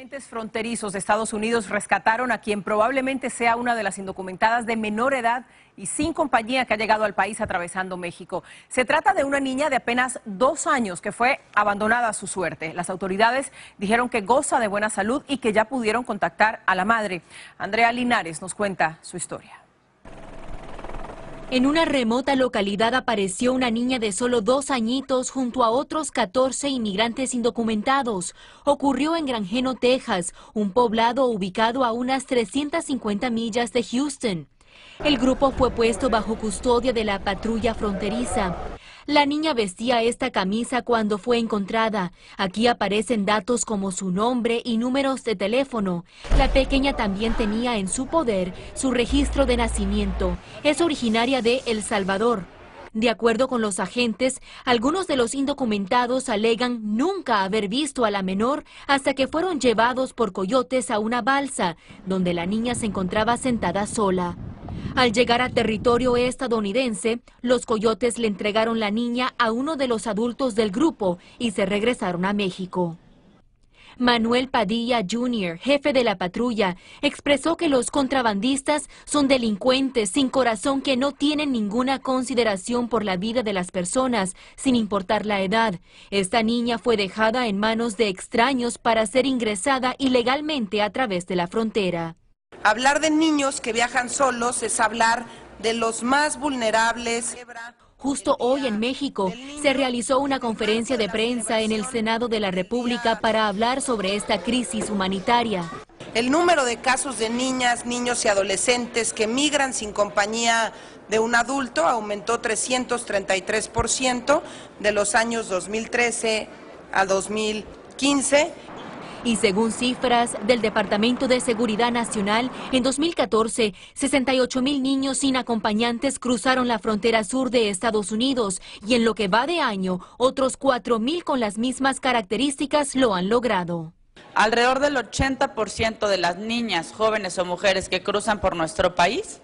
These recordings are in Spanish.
Agentes fronterizos de Estados Unidos rescataron a quien probablemente sea una de las indocumentadas de menor edad y sin compañía que ha llegado al país atravesando México. Se trata de una niña de apenas dos años que fue abandonada a su suerte. Las autoridades dijeron que goza de buena salud y que ya pudieron contactar a la madre. Andrea Linares nos cuenta su historia. En una remota localidad apareció una niña de solo dos añitos junto a otros 14 inmigrantes indocumentados. Ocurrió en Granjeno, Texas, un poblado ubicado a unas 350 millas de Houston. El grupo fue puesto bajo custodia de la patrulla fronteriza. La niña vestía esta camisa cuando fue encontrada. Aquí aparecen datos como su nombre y números de teléfono. La pequeña también tenía en su poder su registro de nacimiento. Es originaria de El Salvador. De acuerdo con los agentes, algunos de los indocumentados alegan nunca haber visto a la menor hasta que fueron llevados por coyotes a una balsa, donde la niña se encontraba sentada sola. Al llegar a territorio estadounidense, los coyotes le entregaron la niña a uno de los adultos del grupo y se regresaron a México. Manuel Padilla Jr., jefe de la patrulla, expresó que los contrabandistas son delincuentes sin corazón que no tienen ninguna consideración por la vida de las personas, sin importar la edad. Esta niña fue dejada en manos de extraños para ser ingresada ilegalmente a través de la frontera. Hablar de niños que viajan solos es hablar de los más vulnerables. Justo hoy en México se realizó una conferencia de prensa en el Senado de la República para hablar sobre esta crisis humanitaria. El número de casos de niñas, niños y adolescentes que migran sin compañía de un adulto aumentó 333% de los años 2013 a 2015. Y según cifras del Departamento de Seguridad Nacional, en 2014, 68 mil niños sin acompañantes cruzaron la frontera sur de Estados Unidos y en lo que va de año, otros 4 mil con las mismas características lo han logrado. Alrededor del 80% de las niñas, jóvenes o mujeres que cruzan por nuestro país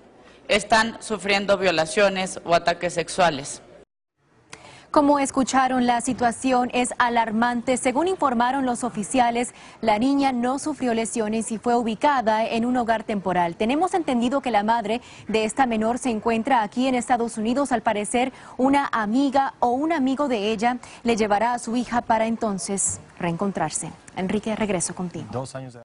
están sufriendo violaciones o ataques sexuales. Como escucharon, la situación es alarmante. Según informaron los oficiales, la niña no sufrió lesiones y fue ubicada en un hogar temporal. Tenemos entendido que la madre de esta menor se encuentra aquí en Estados Unidos. Al parecer, una amiga o un amigo de ella le llevará a su hija para entonces reencontrarse. Enrique, regreso contigo.